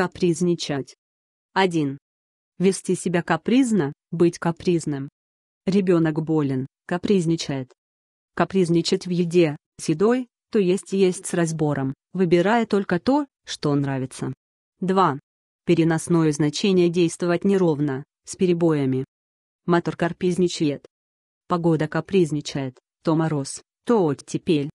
Капризничать. 1. Вести себя капризно, быть капризным. Ребенок болен, капризничает. Капризничать в еде, с едой, то есть есть с разбором, выбирая только то, что нравится. 2. Переносное значение действовать неровно, с перебоями. Мотор капризничает. Погода капризничает, то мороз, то оттепель,